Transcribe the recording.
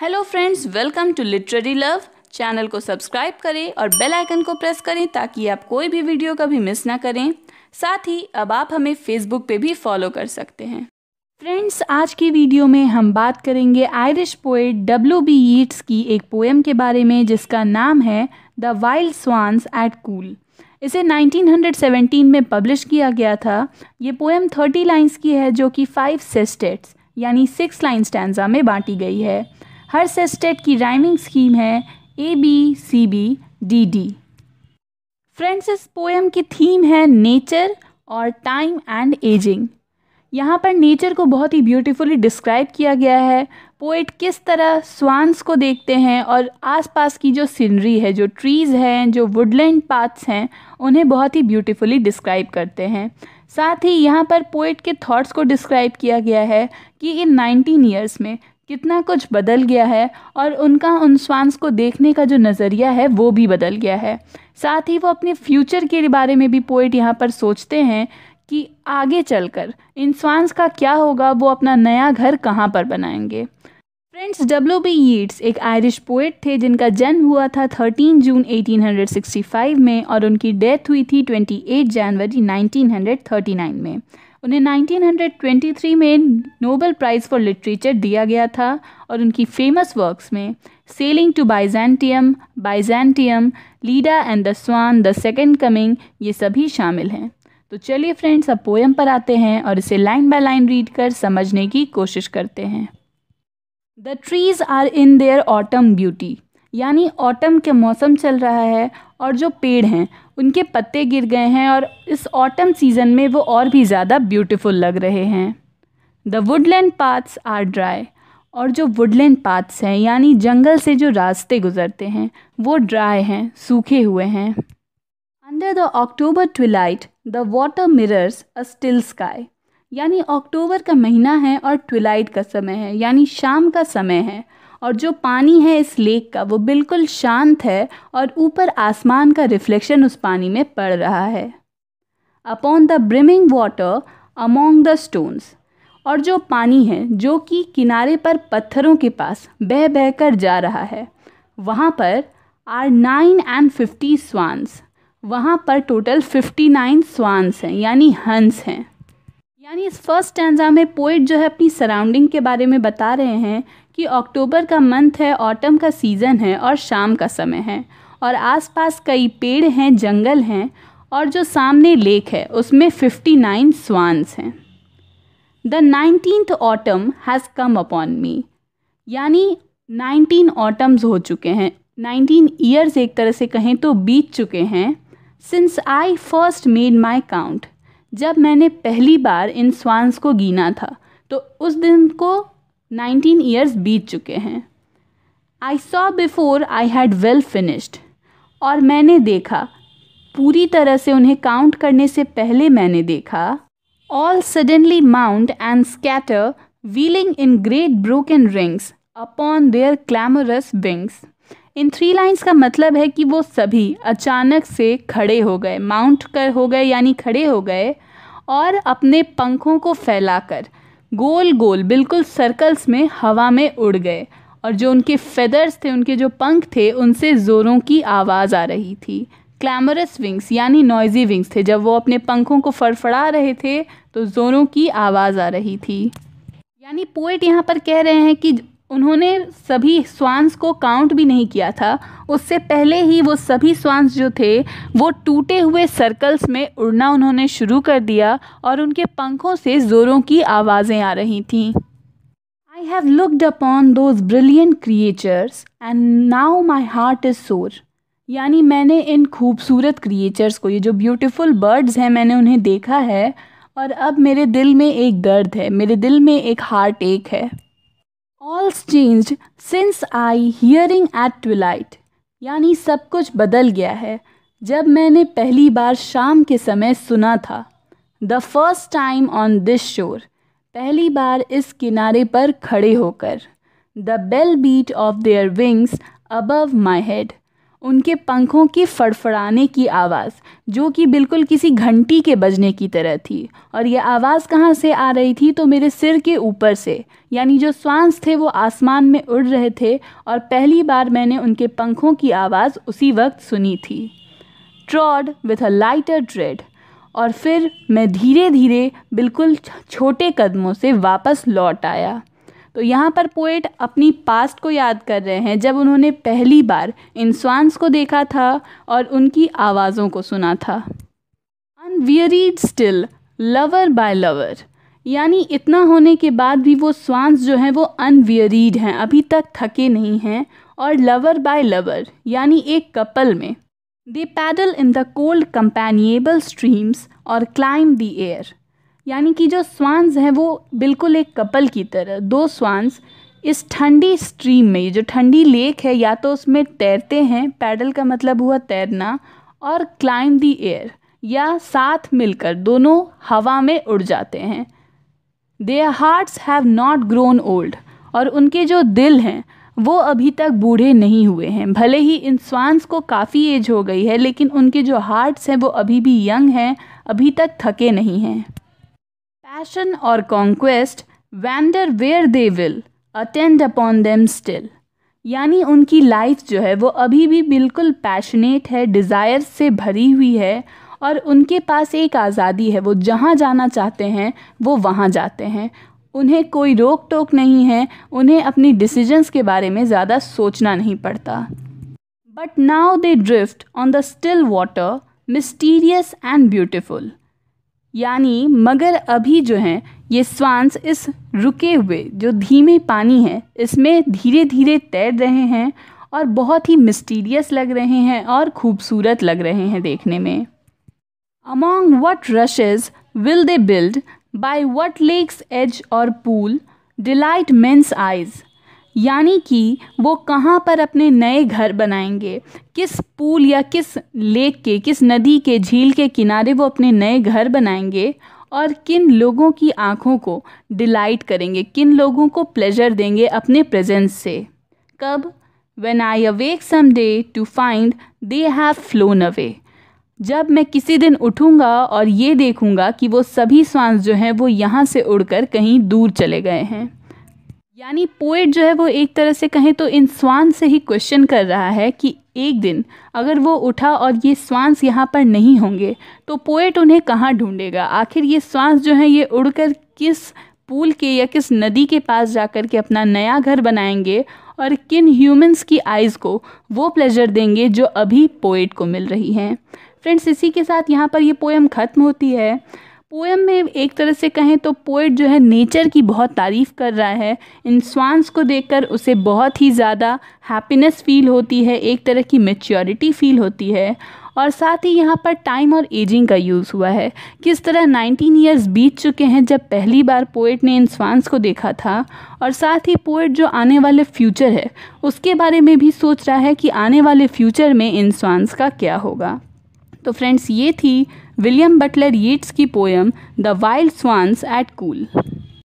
Hello friends welcome to literary love channel को subscribe करें और बेल आइकन को प्रेस करें ताकि आप कोई भी वीडियो कभी मिस ना करें साथ ही अब आप हमें फेसबुक पे भी फॉलो कर सकते हैं फ्रेंड्स आज की वीडियो में हम बात करेंगे Irish poet W B Yeats की एक पोएम के बारे में जिसका नाम है the wild swans at Coole इसे 1917 में पब्लिश किया गया था ये पोएम 30 लाइंस की है जो कि फाइव सेस्टेट्स यानी सिक्स लाइन स्टैंडा में बांटी गई है हर सेस्टेट की राइमिंग स्कीम है A B C B D D friends इस पोएम की थीम है नेचर और टाइम एंड एजिंग यहाँ पर नेचर को बहुत ही ब्यूटीफुली डिस्क्राइब किया गया है पोइट किस तरह स्वान्स को देखते हैं और आसपास की जो सीनरी है जो ट्रीज़ हैं जो वुडलैंड पाथ्स हैं उन्हें बहुत ही ब्यूटीफुली डिस्क्राइब करते हैं साथ ही यहाँ पर पोइट के थॉट्स को डिस्क्राइब किया गया है कि इन 19 ईयर्स में कितना कुछ बदल गया है और उनका उन स्वांस को देखने का जो नज़रिया है वो भी बदल गया है साथ ही वो अपने फ्यूचर के बारे में भी पोइट यहाँ पर सोचते हैं कि आगे चलकर इन स्वांस का क्या होगा वो अपना नया घर कहाँ पर बनाएंगे फ्रेंड्स डब्ल्यू बी यीट्स एक आयरिश पोइट थे जिनका जन्म हुआ था 13 जून 1865 में और उनकी डेथ हुई थी 28 जनवरी 1939 में उन्हें 1923 में नोबेल प्राइज़ फॉर लिटरेचर दिया गया था और उनकी फेमस वर्क्स में sailing to Byzantium Byzantium Leda and the swan the second coming ये सभी शामिल हैं तो चलिए फ्रेंड्स अब पोएम पर आते हैं और इसे लाइन बाय लाइन रीड कर समझने की कोशिश करते हैं the trees are in their autumn beauty यानी ऑटम के मौसम चल रहा है और जो पेड़ हैं उनके पत्ते गिर गए हैं और इस ऑटम सीज़न में वो और भी ज़्यादा ब्यूटीफुल लग रहे हैं the woodland paths are dry और जो वुडलैंड पाथ्स हैं यानी जंगल से जो रास्ते गुजरते हैं वो ड्राई हैं सूखे हुए हैं under the October twilight the water mirrors a still sky यानी अक्टूबर का महीना है और ट्विलाइट का समय है यानी शाम का समय है और जो पानी है इस लेक का वो बिल्कुल शांत है और ऊपर आसमान का रिफ्लेक्शन उस पानी में पड़ रहा है upon the brimming water among the stones और जो पानी है जो कि किनारे पर पत्थरों के पास बह बह कर जा रहा है वहाँ पर are nine and fifty swans वहाँ पर टोटल फिफ्टी नाइन स्वान्स हैं यानी हंस हैं यानी इस फर्स्ट स्टैंडा में पोइट जो है अपनी सराउंडिंग के बारे में बता रहे हैं कि अक्टूबर का मंथ है ऑटम का सीज़न है और शाम का समय है और आसपास कई पेड़ हैं जंगल हैं और जो सामने लेक है उसमें फिफ्टी नाइन स्वान्स हैं the nineteen autumn has come upon me यानी नाइनटीन ऑटम्स हो चुके हैं नाइनटीन ईयर्स एक तरह से कहें तो बीत चुके हैं since I first made my count जब मैंने पहली बार इन स्वान्स को गिना था तो उस दिन को नाइनटीन ईयर्स बीत चुके हैं I saw before I had well finished और मैंने देखा पूरी तरह से उन्हें काउंट करने से पहले मैंने देखा all suddenly mount and scatter wheeling in great broken rings upon their clamorous wings इन थ्री लाइंस का मतलब है कि वो सभी अचानक से खड़े हो गए माउंट कर हो गए यानी खड़े हो गए और अपने पंखों को फैलाकर गोल गोल बिल्कुल सर्कल्स में हवा में उड़ गए और जो उनके फेदर्स थे उनके जो पंख थे उनसे ज़ोरों की आवाज़ आ रही थी क्लैमरस विंग्स यानी नॉइजी विंग्स थे जब वो अपने पंखों को फड़फड़ा रहे थे तो ज़ोरों की आवाज़ आ रही थी यानी पोइट यहाँ पर कह रहे हैं कि उन्होंने सभी स्वांस को काउंट भी नहीं किया था उससे पहले ही वो सभी स्वांस जो थे वो टूटे हुए सर्कल्स में उड़ना उन्होंने शुरू कर दिया और उनके पंखों से ज़ोरों की आवाज़ें आ रही थीं I have looked upon those brilliant creatures and now my heart is sore यानी मैंने इन खूबसूरत क्रिएचर्स को ये जो ब्यूटिफुल बर्ड्स हैं मैंने उन्हें देखा है और अब मेरे दिल में एक दर्द है मेरे दिल में एक हार्ट एक है all's change since I hearing at twilight यानी सब कुछ बदल गया है जब मैंने पहली बार शाम के समय सुना था the first time on this shore पहली बार इस किनारे पर खड़े होकर the bell beat of their wings above my head उनके पंखों के फड़फड़ाने की आवाज़ जो कि बिल्कुल किसी घंटी के बजने की तरह थी और यह आवाज़ कहाँ से आ रही थी तो मेरे सिर के ऊपर से यानी जो स्वांस थे वो आसमान में उड़ रहे थे और पहली बार मैंने उनके पंखों की आवाज़ उसी वक्त सुनी थी trod with a lighter tread और फिर मैं धीरे धीरे बिल्कुल छोटे कदमों से वापस लौट आया तो यहाँ पर पोएट अपनी पास्ट को याद कर रहे हैं जब उन्होंने पहली बार इन स्वान्स को देखा था और उनकी आवाज़ों को सुना था unwearied still lover by lover यानी इतना होने के बाद भी वो स्वांस जो हैं वो अनवियरीड हैं अभी तक थके नहीं हैं और लवर बाय लवर यानी एक कपल में they paddle in the cold companionable streams और क्लाइम द एयर यानी कि जो स्वान्स हैं वो बिल्कुल एक कपल की तरह दो स्वान्स इस ठंडी स्ट्रीम में ये जो ठंडी लेक है या तो उसमें तैरते हैं पैडल का मतलब हुआ तैरना और क्लाइम दी एयर या साथ मिलकर दोनों हवा में उड़ जाते हैं their hearts have not grown old और उनके जो दिल हैं वो अभी तक बूढ़े नहीं हुए हैं भले ही इन स्वान्स को काफ़ी एज हो गई है लेकिन उनके जो हार्ट्स हैं वो अभी भी यंग हैं अभी तक थके नहीं हैं passion or conquest, wander where they will, attend upon them still. यानी उनकी लाइफ जो है वो अभी भी बिल्कुल पैशनेट है डिज़ायर से भरी हुई है और उनके पास एक आज़ादी है वो जहाँ जाना चाहते हैं वो वहाँ जाते हैं उन्हें कोई रोक टोक नहीं है उन्हें अपनी डिसीजंस के बारे में ज़्यादा सोचना नहीं पड़ता but now they drift on the still water mysterious and beautiful यानी मगर अभी जो है ये स्वांस इस रुके हुए जो धीमे पानी है इसमें धीरे धीरे तैर रहे हैं और बहुत ही मिस्टीरियस लग रहे हैं और खूबसूरत लग रहे हैं देखने में among what rushes will they build by what lake's edge or pool delight men's eyes यानी कि वो कहाँ पर अपने नए घर बनाएंगे किस पूल या किस लेक के किस नदी के झील के किनारे वो अपने नए घर बनाएंगे और किन लोगों की आँखों को डिलाइट करेंगे किन लोगों को प्लेजर देंगे अपने प्रेजेंस से कब when I awake some day to find they have flown away जब मैं किसी दिन उठूँगा और ये देखूँगा कि वो सभी स्वांस जो हैं वो यहाँ से उड़कर कहीं दूर चले गए हैं यानी पोएट जो है वो एक तरह से कहें तो इन स्वान से ही क्वेश्चन कर रहा है कि एक दिन अगर वो उठा और ये स्वांस यहाँ पर नहीं होंगे तो पोएट उन्हें कहाँ ढूंढेगा आखिर ये स्वांस जो है ये उड़कर किस पूल के या किस नदी के पास जाकर के अपना नया घर बनाएंगे और किन ह्यूमंस की आइज़ को वो प्लेजर देंगे जो अभी पोएट को मिल रही हैं फ्रेंड्स इसी के साथ यहाँ पर ये पोएम ख़त्म होती है पोएम में एक तरह से कहें तो पोइट जो है नेचर की बहुत तारीफ़ कर रहा है इन स्वांस को देखकर उसे बहुत ही ज़्यादा हैप्पीनेस फील होती है एक तरह की मेच्योरिटी फील होती है और साथ ही यहाँ पर टाइम और एजिंग का यूज़ हुआ है किस तरह 19 इयर्स बीत चुके हैं जब पहली बार पोइट ने इन स्वांस को देखा था और साथ ही पोइट जो आने वाले फ्यूचर है उसके बारे में भी सोच रहा है कि आने वाले फ्यूचर में इन स्वांस का क्या होगा तो फ्रेंड्स ये थी विलियम बटलर यीट्स की poem the wild swans at cool